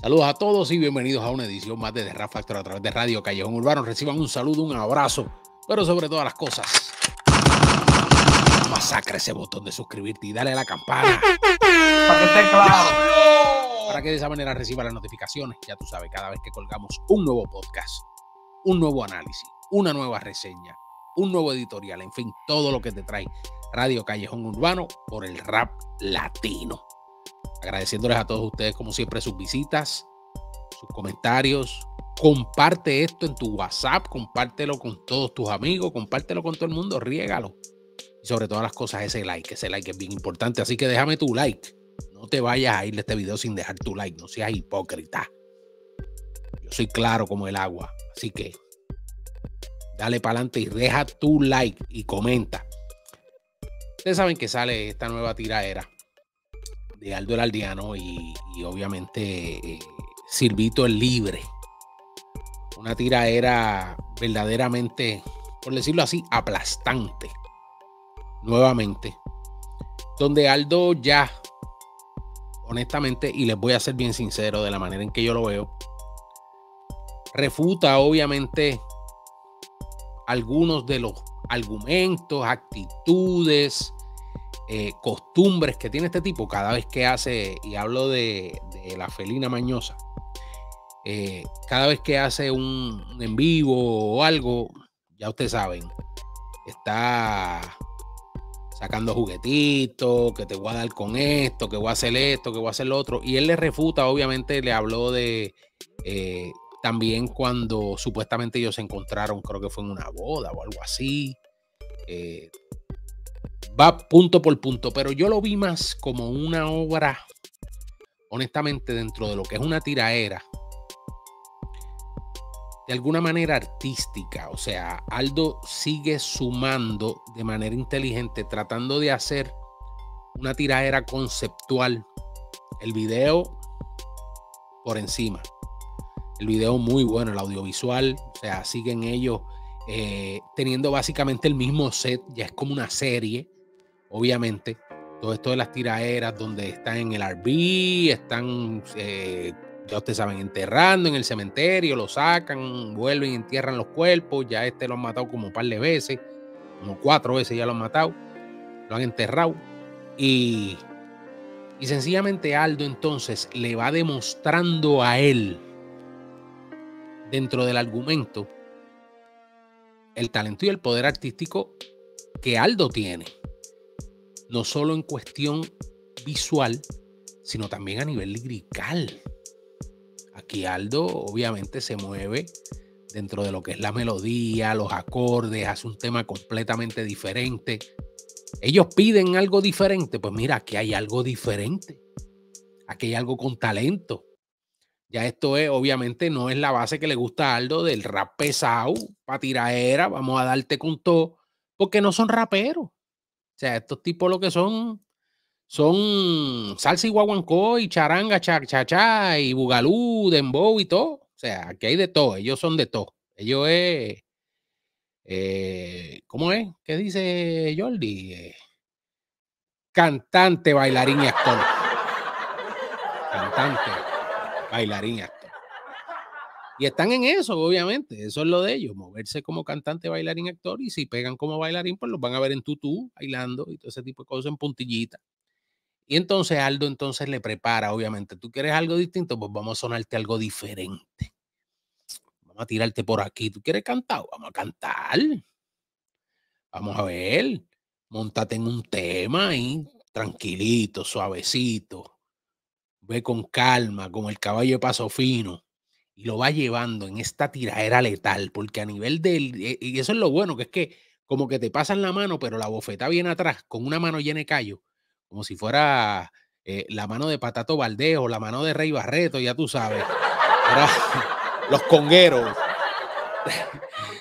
Saludos a todos y bienvenidos a una edición más de The Rap Factor a través de Radio Callejón Urbano. Reciban un saludo, un abrazo, pero sobre todas las cosas, masacre ese botón de suscribirte y dale a la campana. Para que esté claro. Para que de esa manera reciba las notificaciones. Ya tú sabes, cada vez que colgamos un nuevo podcast, un nuevo análisis, una nueva reseña, un nuevo editorial, en fin, todo lo que te trae Radio Callejón Urbano por el rap latino agradeciéndoles a todos ustedes como siempre sus visitas, sus comentarios. Comparte esto en tu WhatsApp, compártelo con todos tus amigos, compártelo con todo el mundo, riégalo. Y sobre todas las cosas, ese like, ese like es bien importante. Así que déjame tu like. No te vayas a ir de este video sin dejar tu like, no seas hipócrita. Yo soy claro como el agua. Así que dale para adelante y deja tu like y comenta. Ustedes saben que sale esta nueva tiraera de Aldo el Aldeano y, obviamente eh, Silvito el Libre. Una tira era verdaderamente, por decirlo así, aplastante. Nuevamente. Donde Aldo ya, honestamente, y les voy a ser bien sincero de la manera en que yo lo veo, refuta obviamente algunos de los argumentos, actitudes, eh, costumbres que tiene este tipo cada vez que hace, y hablo de, la felina mañosa, eh, cada vez que hace un, en vivo o algo, ya ustedes saben, está sacando juguetitos, que te voy a dar con esto, que voy a hacer esto, que voy a hacer lo otro. Y él le refuta, obviamente, le habló de eh, también cuando supuestamente ellos se encontraron, creo que fue en una boda o algo así va punto por punto, pero yo lo vi más como una obra, honestamente, dentro de lo que es una tiraera, de alguna manera artística. O sea, Aldo sigue sumando de manera inteligente, tratando de hacer una tiraera conceptual. El video por encima. El video muy bueno, el audiovisual. O sea, siguen ellos eh, teniendo básicamente el mismo set, ya es como una serie, obviamente. Todo esto de las tiraeras donde están en el RV, están, eh, ya ustedes saben, enterrando en el cementerio, lo sacan, vuelven y entierran los cuerpos. Ya este lo han matado como un par de veces, como cuatro veces ya lo han matado, lo han enterrado. Y, y sencillamente Aldo entonces le va demostrando a él, dentro del argumento, el talento y el poder artístico que Aldo tiene, no solo en cuestión visual, sino también a nivel lirical. Aquí Aldo obviamente se mueve dentro de lo que es la melodía, los acordes, hace un tema completamente diferente. Ellos piden algo diferente, pues mira, aquí hay algo diferente. Aquí hay algo con talento. Ya esto es, obviamente, no es la base que le gusta a Aldo del rap pesado, para tiraera, vamos a darte con todo, porque no son raperos. O sea, estos tipos lo que son, son salsa y guaguancó y charanga, y bugalú, dembow y todo. O sea, aquí hay de todo, ellos son de todo. Ellos es, eh, ¿cómo es? ¿Qué dice Jordi? cantante, bailarín y actor. Cantante bailarín actor. Y están en eso, obviamente. Eso es lo de ellos, moverse como cantante, bailarín, actor. Y si pegan como bailarín, pues los van a ver en tutú, bailando y todo ese tipo de cosas en puntillita. Y entonces Aldo entonces le prepara, obviamente. Tú quieres algo distinto, pues vamos a sonarte algo diferente. Vamos a tirarte por aquí. ¿Tú quieres cantar? Vamos a cantar. Vamos a ver. Montate en un tema ahí, tranquilito, suavecito, ve con calma, como el caballo de paso fino, y lo va llevando en esta tiradera letal, porque a nivel del, eh, y eso es lo bueno, que es que como que te pasan la mano, pero la bofeta viene atrás, con una mano llena de callo, como si fuera eh, la mano de Patato Valdejo, la mano de Rey Barreto, ya tú sabes. los congueros.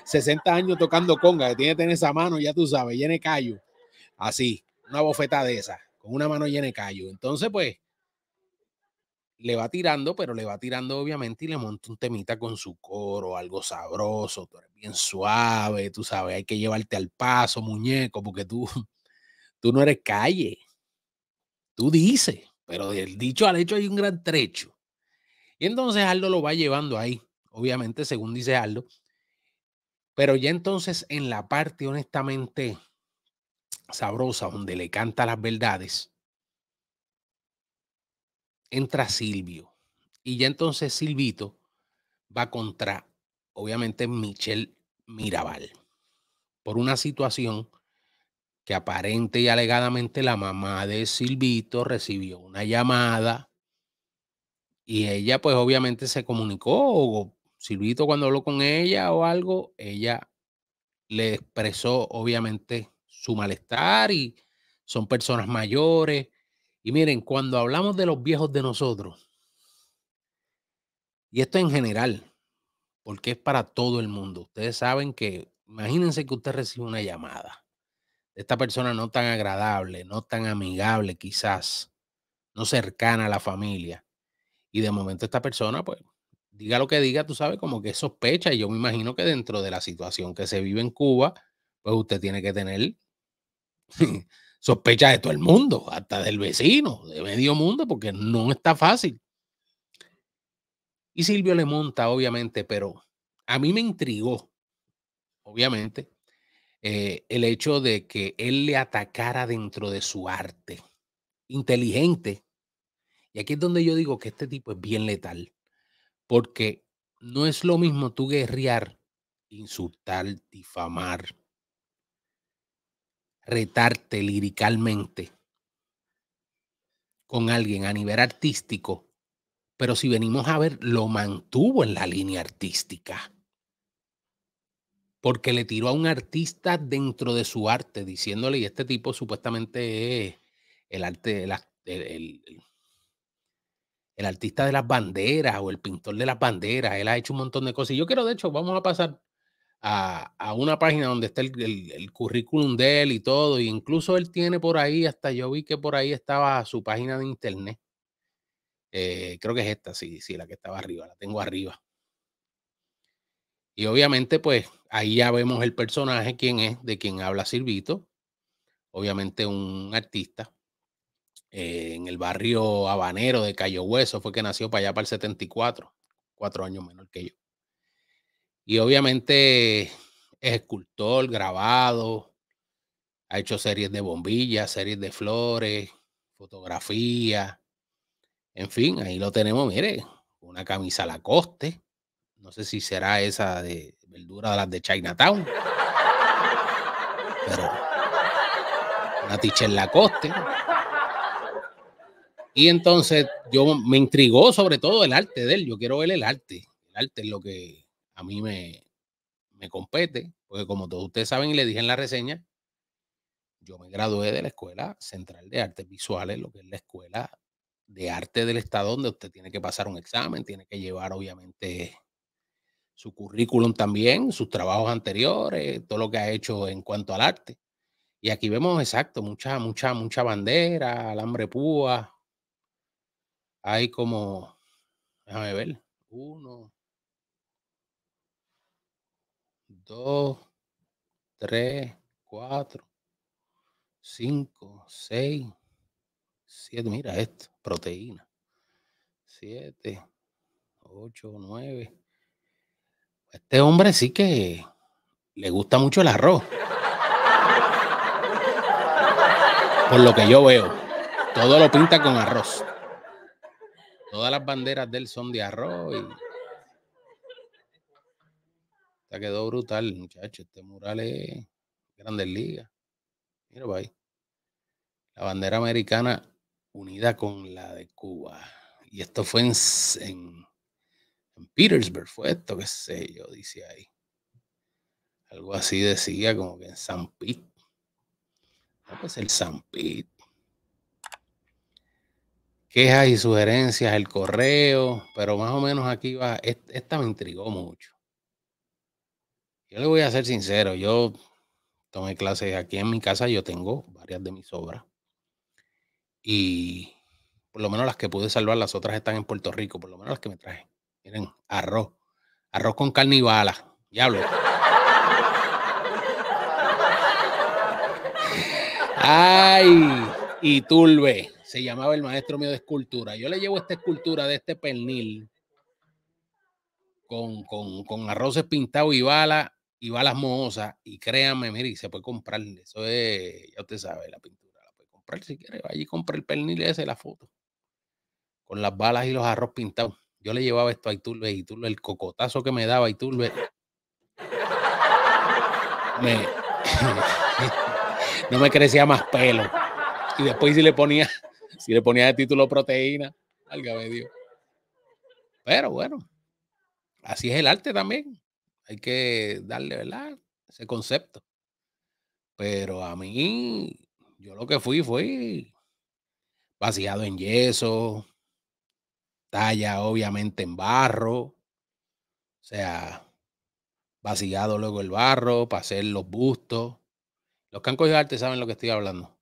60 años tocando conga, que tiene que tener esa mano, ya tú sabes, llena de callo. Así, una bofeta de esa, con una mano llena de callo. Entonces, pues, le va tirando, pero le va tirando obviamente y le monta un temita con su coro, algo sabroso, tú eres bien suave, tú sabes, hay que llevarte al paso, muñeco, porque tú, tú no eres calle. Tú dices, pero del dicho al hecho hay un gran trecho. Y entonces Aldo lo va llevando ahí, obviamente, según dice Aldo. Pero ya entonces en la parte honestamente sabrosa, donde le canta las verdades, entra Silvio. Y ya entonces Silvito va contra, obviamente, Michelle Mirabal. Por una situación que aparente y alegadamente la mamá de Silvito recibió una llamada y ella pues obviamente se comunicó o Silvito cuando habló con ella o algo, ella le expresó obviamente su malestar y son personas mayores, y miren, cuando hablamos de los viejos de nosotros, y esto en general, porque es para todo el mundo, ustedes saben que, imagínense que usted recibe una llamada de esta persona no tan agradable, no tan amigable quizás, no cercana a la familia. Y de momento esta persona, pues, diga lo que diga, tú sabes, como que sospecha. Y yo me imagino que dentro de la situación que se vive en Cuba, pues usted tiene que tener sospecha de todo el mundo, hasta del vecino, de medio mundo, porque no está fácil. Y Silvio le monta, obviamente, pero a mí me intrigó, obviamente, eh, el hecho de que él le atacara dentro de su arte. Inteligente. Y aquí es donde yo digo que este tipo es bien letal, porque no es lo mismo tú guerrear, insultar, difamar, retarte liricalmente con alguien a nivel artístico, pero si venimos a ver, lo mantuvo en la línea artística. Porque le tiró a un artista dentro de su arte, diciéndole, y este tipo supuestamente es el arte, el, el artista de las banderas o el pintor de las banderas, él ha hecho un montón de cosas. Y yo quiero, de hecho, vamos a pasar a, una página donde está el, currículum de él y todo. incluso él tiene por ahí, hasta yo vi que por ahí estaba su página de internet. Eh, creo que es esta, sí, sí, la que estaba arriba, la tengo arriba. Y obviamente, pues ahí ya vemos el personaje, quién es, de quien habla Silvito. Obviamente un artista. Eh, en el barrio habanero de Cayo Hueso fue que nació para allá para el 74, cuatro años menor que yo. Y obviamente es escultor, grabado, ha hecho series de bombillas, series de flores, fotografía. En fin, ahí lo tenemos, mire, una camisa a la coste. No sé si será esa de verdura de las de Chinatown. Pero una ticha la coste. Y entonces yo me intrigó sobre todo el arte de él. Yo quiero ver el arte. El arte es lo que a mí me, compete, porque como todos ustedes saben y le dije en la reseña, yo me gradué de la Escuela Central de Artes Visuales, lo que es la escuela de arte del Estado, donde usted tiene que pasar un examen, tiene que llevar obviamente su currículum también, sus trabajos anteriores, todo lo que ha hecho en cuanto al arte. Y aquí vemos, exacto, mucha, mucha, mucha bandera, alambre púa. Hay como, déjame ver, uno, dos tres cuatro cinco seis siete Mira esto, proteína. siete ocho nueve Este hombre sí que le gusta mucho el arroz. Por lo que yo veo, todo lo pinta con arroz. Todas las banderas de él son de arroz y te quedó brutal, muchacho. Este mural es Grandes Ligas. Mira, ahí. La bandera americana unida con la de Cuba. Y esto fue en, en, Petersburg, fue esto, qué sé yo, dice ahí. Algo así decía, como que en San Pete. No, ah, pues el San Pete. Quejas y sugerencias, el correo, pero más o menos aquí va. Esta me intrigó mucho. Yo le voy a ser sincero, yo tomé clases aquí en mi casa, yo tengo varias de mis obras. Y por lo menos las que pude salvar, las otras están en Puerto Rico, por lo menos las que me traje. Miren, arroz, arroz con carne y bala. Diablo. Ay, y tulbe, se llamaba el maestro mío de escultura. Yo le llevo esta escultura de este pernil con, con, con arroces pintados y bala y balas a las y créanme, mire, se puede comprar. Eso es, ya usted sabe, la pintura la puede comprar si quiere. Vaya y compra el pernil ese, la foto. Con las balas y los arroz pintados. Yo le llevaba esto a Iturbe, Iturbe, el cocotazo que me daba Iturbe. Me, no me crecía más pelo. Y después si le ponía, si le ponía de título proteína, válgame Dios. Pero bueno, así es el arte también hay que darle, ¿verdad? Ese concepto. Pero a mí, yo lo que fui fue vaciado en yeso, talla obviamente en barro, o sea, vaciado luego el barro para hacer los bustos. Los cancos de arte saben lo que estoy hablando.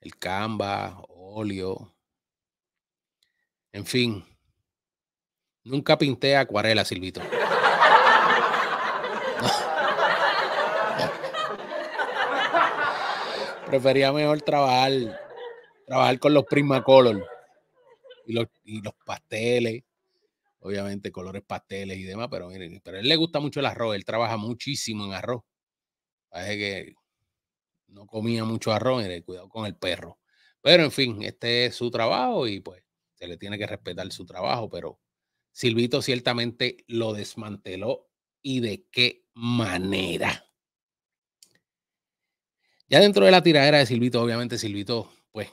El canva, óleo. En fin, nunca pinté acuarela, Silvito. prefería mejor trabajar, trabajar con los Prismacolor y los, y los pasteles, obviamente colores pasteles y demás, pero pero él le gusta mucho el arroz, él trabaja muchísimo en arroz. Parece que no comía mucho arroz, cuidado con el perro. Pero en fin, este es su trabajo y pues se le tiene que respetar su trabajo, pero Silvito ciertamente lo desmanteló y de qué manera. Ya dentro de la tiradera de Silvito, obviamente Silvito, pues,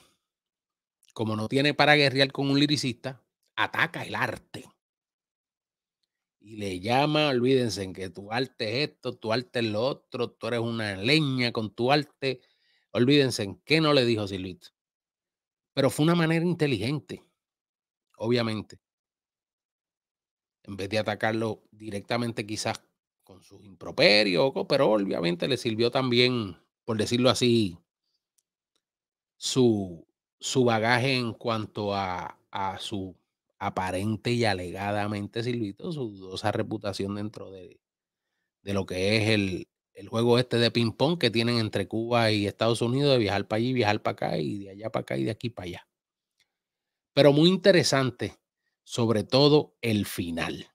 como no tiene para guerrear con un liricista, ataca el arte. Y le llama, olvídense, en que tu arte es esto, tu arte es lo otro, tú eres una leña con tu arte. Olvídense, en qué no le dijo Silvito. Pero fue una manera inteligente, obviamente. En vez de atacarlo directamente quizás con sus improperios, pero obviamente le sirvió también por decirlo así, su, bagaje en cuanto a, su aparente y alegadamente, Silvito, su dudosa reputación dentro de, lo que es el, juego este de ping-pong que tienen entre Cuba y Estados Unidos, de viajar para allí, viajar para acá y de allá para acá y de aquí para allá. Pero muy interesante, sobre todo el final.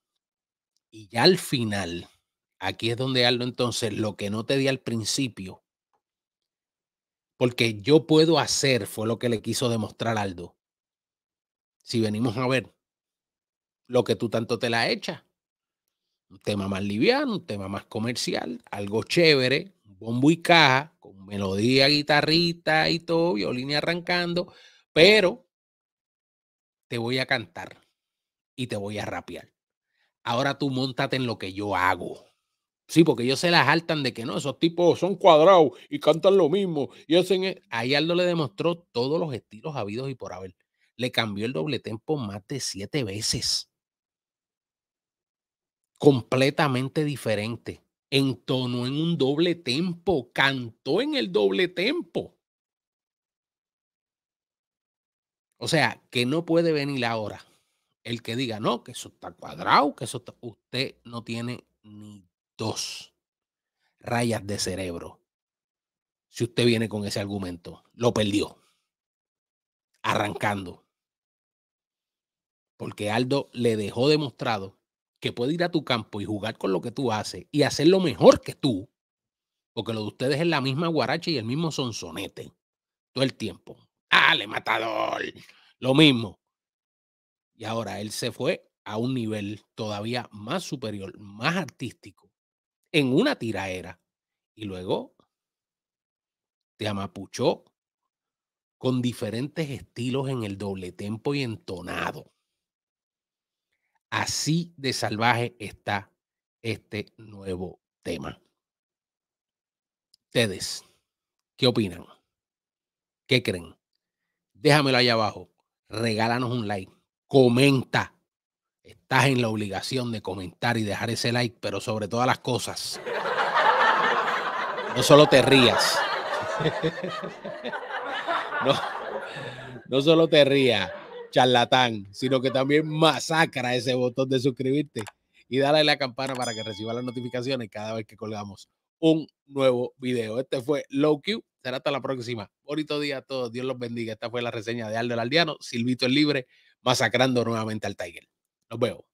Y ya al final, aquí es donde hablo entonces lo que no te di al principio, porque yo puedo hacer, fue lo que le quiso demostrar Aldo. Si venimos a ver lo que tú tanto te la echa, un tema más liviano, un tema más comercial, algo chévere, bombo y caja, con melodía, guitarrita y todo, violín arrancando, pero te voy a cantar y te voy a rapear. Ahora tú montate en lo que yo hago. Sí, porque ellos se las hartan de que no, esos tipos son cuadrados y cantan lo mismo y hacen... E-, ahí Aldo le demostró todos los estilos habidos y por haber. Le cambió el doble tempo más de siete veces. Completamente diferente. Entonó en un doble tempo, cantó en el doble tempo. O sea, que no puede venir ahora el que diga, no, que eso está cuadrado, que eso Usted no tiene ni dos rayas de cerebro. Si usted viene con ese argumento, lo perdió. Arrancando. Porque Aldo le dejó demostrado que puede ir a tu campo y jugar con lo que tú haces y hacer lo mejor que tú, porque lo de ustedes es la misma guaracha y el mismo sonsonete todo el tiempo. ¡Ale, matador! Lo mismo. Y ahora él se fue a un nivel todavía más superior, más artístico en una tiraera. Y luego te amapuchó con diferentes estilos en el doble tempo y entonado. Así de salvaje está este nuevo tema. Ustedes, ¿qué opinan? ¿Qué creen? Déjamelo ahí abajo. Regálanos un like. Comenta estás en la obligación de comentar y dejar ese like, pero sobre todas las cosas, no solo te rías. No, solo te rías, charlatán, sino que también masacra ese botón de suscribirte y dale a la campana para que reciba las notificaciones cada vez que colgamos un nuevo video. Este fue Low Q. Será hasta la próxima. Bonito día a todos. Dios los bendiga. Esta fue la reseña de Aldo Aldeano, Silvito el Libre, masacrando nuevamente al Tiger. Nobel.